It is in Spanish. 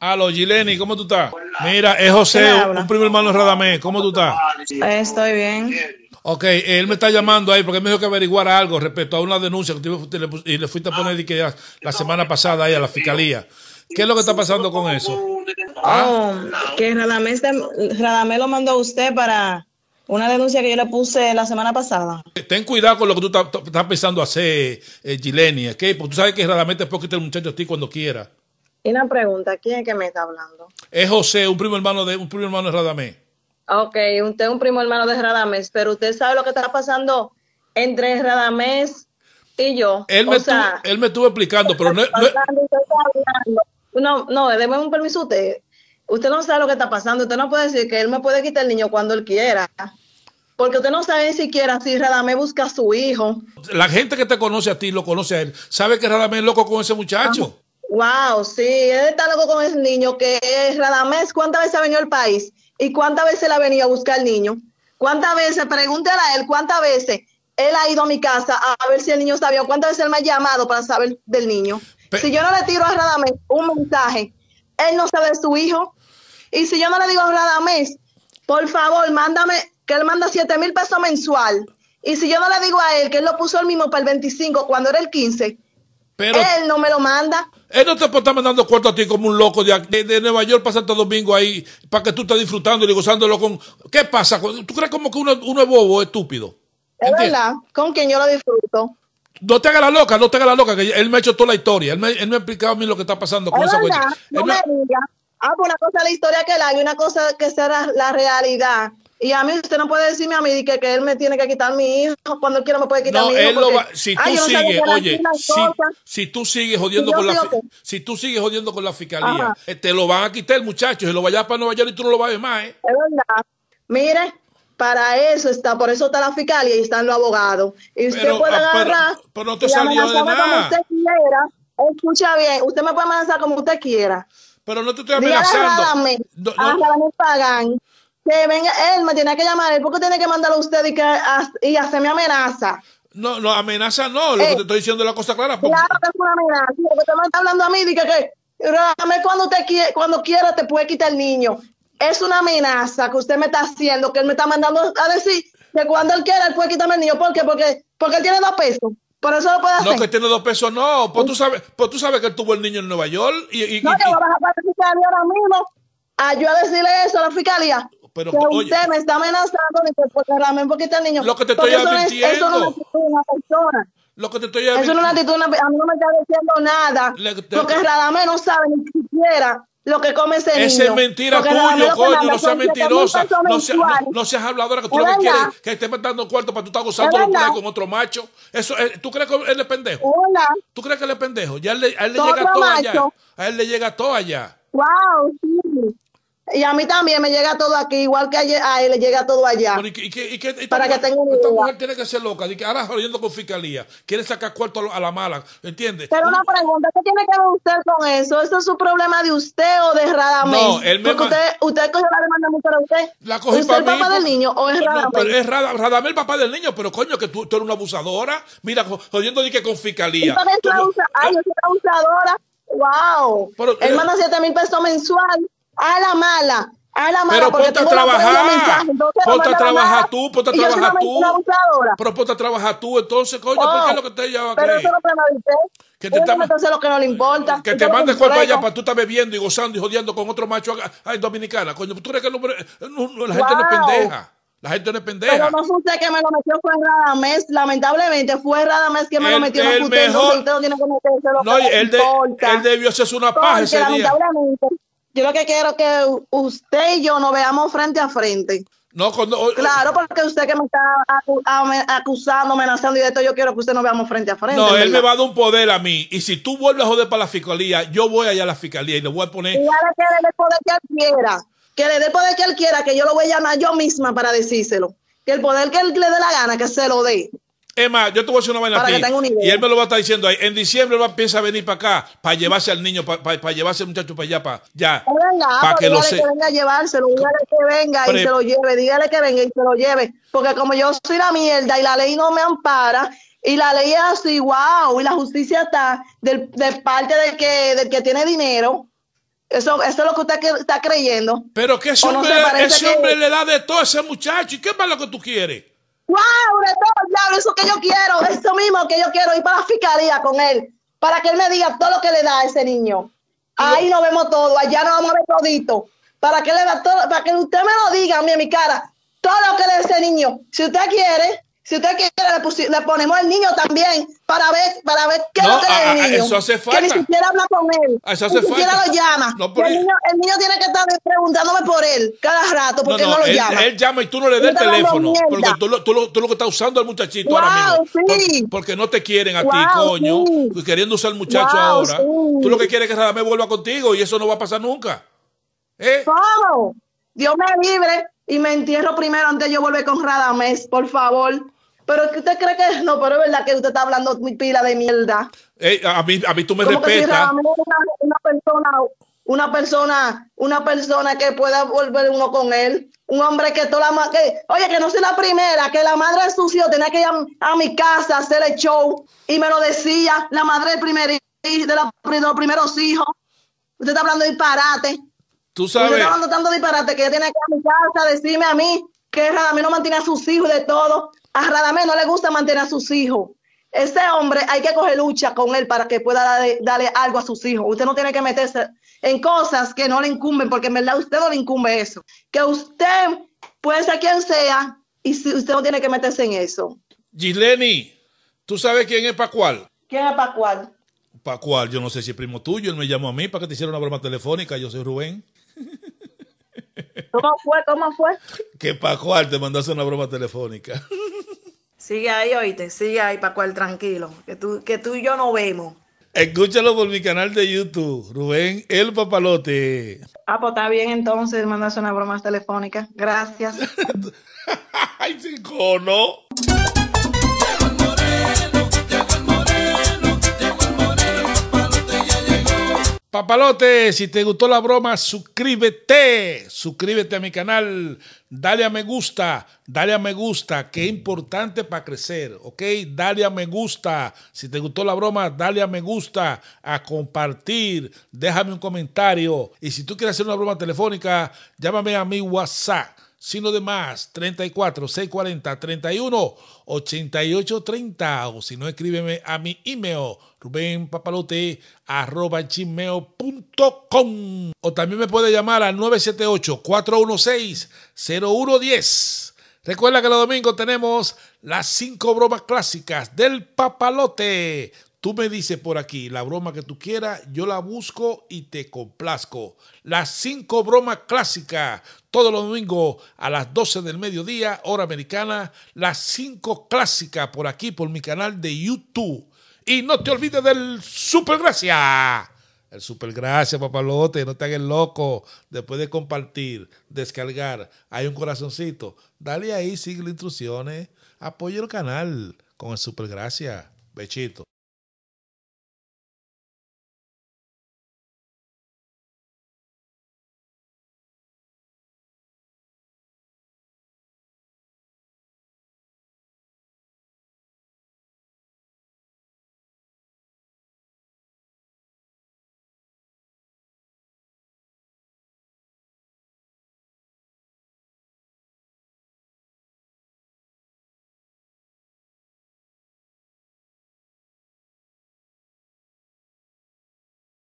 Aló. Gileni, ¿cómo tú estás? Mira, es José, un primo hermano de Radamés. ¿Cómo tú estás? Estoy bien. Ok, él me está llamando ahí porque me dijo que averiguara algo respecto a una denuncia que tú y le fuiste a poner la semana pasada ahí a la fiscalía. ¿Qué es lo que está pasando con eso? ¿Ah? Oh, que Radamés, lo mandó a usted para una denuncia que yo le puse la semana pasada. Ten cuidado con lo que tú estás pensando hacer, eh, Gileni. Porque tú sabes que Radamé te puede quitar el muchacho a ti cuando quiera. Y una pregunta, ¿quién es que me está hablando? Es José, un primo hermano de un primo hermano de Radamés. Ok, usted es un primo hermano de Radamés, pero usted sabe lo que está pasando entre Radamés y yo. Él, me, estuvo, explicando, pero no, no, no, déme un permiso usted. Usted no sabe lo que está pasando. Usted no puede decir que él me puede quitar el niño cuando él quiera. Porque usted no sabe ni siquiera si Radamés busca a su hijo. La gente que te conoce a ti lo conoce a él. Sabe que Radamés es loco con ese muchacho. Wow, sí, él está loco con ese niño que es Radamés. ¿Cuántas veces ha venido al país? ¿Y cuántas veces él ha venido a buscar al niño? ¿Cuántas veces? Pregúntale a él, ¿cuántas veces él ha ido a mi casa a ver si el niño está bien? ¿Cuántas veces él me ha llamado para saber del niño? si yo no le tiro a Radamés un mensaje, él no sabe de su hijo. Y si yo no le digo a Radamés, por favor, mándame, que él manda 7 mil pesos mensual. Y si yo no le digo a él que él lo puso el mismo para el 25 cuando era el 15, pero él no me lo manda. Él no te está mandando cuarto a ti como un loco de, de, Nueva York para Santo Domingo ahí, para que tú estés disfrutando y gozándolo con... ¿Qué pasa? ¿Tú crees como que uno, es bobo, estúpido? Es verdad, con quien yo lo disfruto. No te hagas la loca, no te hagas la loca, que él me ha hecho toda la historia. Él me, él me ha explicado a mí lo que está pasando con esa verdad, no me... Ah, pues una cosa la historia que haga hay, una cosa que será la realidad. Y a mí usted no puede decirme a mí que, que él me tiene que quitar mi hijo, cuando él quiera me puede quitar mi hijo. si tú sigues, oye, si, tú sigues jodiendo con la si tú sigues jodiendo con la fiscalía, eh, te lo van a quitar, muchachos, se lo vayas para Nueva York y tú no lo vas a ver más, eh. Es verdad. Mire, para eso está, por eso está la fiscalía y están los abogados. Y usted pero, puede ah, agarrar pero, no te salió de nada. usted Escucha bien, usted me puede amenazar como usted quiera. Pero no te estoy amenazando. no, no. pagan que venga él, me tiene que llamar. ¿Él? ¿Por qué tiene que mandarlo a usted y, que, hacerme amenaza? No, no, amenaza no, lo que eh. te estoy diciendo es la cosa clara. Claro que es una amenaza, porque usted me está hablando a mí, dice que, que cuando, quiera, cuando quiera te puede quitar el niño. Es una amenaza que usted me está haciendo, que él me está mandando a decir que cuando él quiera él puede quitarme el niño. ¿Por qué? Porque, porque él tiene dos pesos. Por eso lo puede hacer. No, que tiene dos pesos, no. Pues tú sabes, pues tú sabes que él tuvo el niño en Nueva York. Y, no, yo voy a bajar para la fiscalía ahora mismo. A ah, yo a decirle eso a la fiscalía pero que oye, usted me está amenazando de que por el porque está niño. Lo que te estoy advirtiendo. Eso, no es, una actitud Lo que te estoy advirtiendo. Eso no es una actitud A mí no me está diciendo nada. Le, la porque no sabe ni siquiera lo que come ese, ese niño. es mentira porque tuyo, coño. No seas mentirosa. No, seas. no, seas habladora que tú lo que quieres que estés mandando cuarto para tú estar gozando los con otro macho. Eso, eh, ¿Tú crees que él es pendejo? Hola. ¿Tú crees que él es pendejo? Ya él, a él le llega todo allá. A él le llega todo allá. Wow, sí, y a mí también me llega todo aquí, igual que a, él le llega todo allá. y y para mujer, que tenga una mujer tiene que ser loca. ahora jodiendo con fiscalía. Quiere sacar cuarto a, la mala. ¿Entiendes? Pero una pregunta: ¿qué tiene que ver usted con eso? ¿Eso es su problema de usted o de Radamel? No, él me. Porque usted, usted cogió la demanda para usted. ¿Usted para el papá del pues, niño o es Radamel? pero es Radamés, el papá del niño. Pero coño, que tú, tú eres una abusadora. Mira, jodiendo dice que con fiscalía. Ay, yo soy abusadora. ¡Wow! Pero, él eh, manda 7 mil pesos mensual a la mala. A la mala, pero ponte a trabajar. Ponte a trabajar tú, ponte a trabajar tú. Pero ponte a trabajar tú, entonces, coño, ¿por qué es lo que te lleva a creer? Pero Que te, lo que no le importa. Que te mandes cuerpo allá para tú estar bebiendo y gozando y jodiendo con otro macho ay Dominicana. Coño, tú crees que no, la gente no es pendeja. La gente no es pendeja. Pero no fue usted que me lo metió, fue Radamés. Lamentablemente fue Radamés que me lo metió. El no, usted, mejor, no, tiene que meterse, él, de, él, debió hacerse una paja ese día. Yo lo que quiero es que usted y yo nos veamos frente a frente. claro, porque usted que me está acusando, amenazando y de esto, yo quiero que usted nos veamos frente a frente. No, él me va a dar un poder a mí. Y si tú vuelves a joder para la fiscalía, yo voy allá a la fiscalía y le voy a poner. Y ahora que le dé poder que quiera. Que le dé el poder que él quiera, que yo lo voy a llamar yo misma para decírselo. Que el poder que él le dé la gana, que se lo dé. Emma, yo te voy una vaina para ti. Y él me lo va a estar diciendo ahí. En diciembre va a empezar a venir para acá, para llevarse al niño, para, llevarse al muchacho para allá, para, ya, para que lo venga a llevárselo, dígale que venga y se lo lleve, dígale que venga y se lo lleve. Porque como yo soy la mierda y la ley no me ampara, y la ley es así, wow, y la justicia está de parte del que, del que tiene dinero. Eso, es lo que usted está creyendo. Pero que ese hombre, le da de todo a ese muchacho. ¿Y qué más lo que tú quieres? ¡Wow! Todo, eso que yo quiero, eso mismo que yo quiero, ir para la fiscalía con él, para que él me diga todo lo que le da a ese niño. Ahí nos vemos todo, allá nos vamos a ver Para que, le, para que usted me lo diga a mí mi cara, todo lo que le da a ese niño. Si usted quiere, si usted quiere, le, ponemos al niño también para ver, para ver qué no, hace el niño. Eso hace falta. Que ni siquiera habla con él. Eso hace ni siquiera falta. lo llama. el, niño, el, niño, tiene que estar preguntándome por él cada rato porque no, él lo llama. Él llama y tú no le das el teléfono. Porque tú lo, tú, lo, que estás usando al muchachito ahora mismo. Sí. porque no te quieren a ti, coño. Y Queriendo usar al muchacho ahora. Tú lo que quieres es que Radamés vuelva contigo y eso no va a pasar nunca. ¿Eh? Dios me libre y me entierro primero antes de yo volver con Radamés, por favor. Pero es que usted cree que no, pero es verdad que usted está hablando muy pila de mierda. Eh, a, mí, a mí tú me respetas. una, persona, una persona, una persona que pueda volver uno con él. Un hombre que toda la que, oye, que no soy la primera, que la madre de sus hijos tenía que ir a, mi casa a hacer el show y me lo decía la madre del primer, de, los primeros hijos. Usted está hablando disparate. Tú sabes. Usted está hablando tanto disparate que ella tiene que ir a mi casa a decirme a mí que a mí no mantiene a sus hijos de todo. A Radamé no le gusta mantener a sus hijos. Ese hombre hay que coger lucha con él para que pueda darle, algo a sus hijos. Usted no tiene que meterse en cosas que no le incumben, porque en verdad a usted no le incumbe eso. Que usted puede ser quien sea y usted no tiene que meterse en eso. Gisleni, ¿tú sabes quién es Pacual? ¿Quién es Pacual? Pacual, yo no sé si es primo tuyo, él me llamó a mí para que te hiciera una broma telefónica, yo soy Rubén. ¿Cómo fue? ¿Cómo fue? Que Pacual te mandase una broma telefónica. Sigue ahí, oíste, sigue ahí, cual tranquilo, que tú, que tú y yo no vemos. Escúchalo por mi canal de YouTube, Rubén El Papalote. Ah, pues está bien entonces, mandas una broma telefónica. Gracias. Ay, sí, no. Papalote, si te gustó la broma, suscríbete, suscríbete a mi canal, dale a me gusta, dale a me gusta, que es importante para crecer, ¿ok? Dale a me gusta, si te gustó la broma, dale a me gusta, a compartir, déjame un comentario y si tú quieres hacer una broma telefónica, llámame a mi WhatsApp. Si no demás, 34 640 31 88 o si no escríbeme a mi email rubenpapalote o también me puede llamar al 978 416 0110 Recuerda que los domingos tenemos las cinco bromas clásicas del papalote. Tú me dices por aquí la broma que tú quieras, yo la busco y te complazco. Las cinco bromas clásicas, todos los domingos a las 12 del mediodía, hora americana. Las cinco clásicas por aquí, por mi canal de YouTube. Y no te olvides del Supergracia. El Supergracia, papalote, no te hagas loco. Después de compartir, descargar, hay un corazoncito. Dale ahí, sigue las instrucciones. Apoya el canal con el Supergracia. Bechito.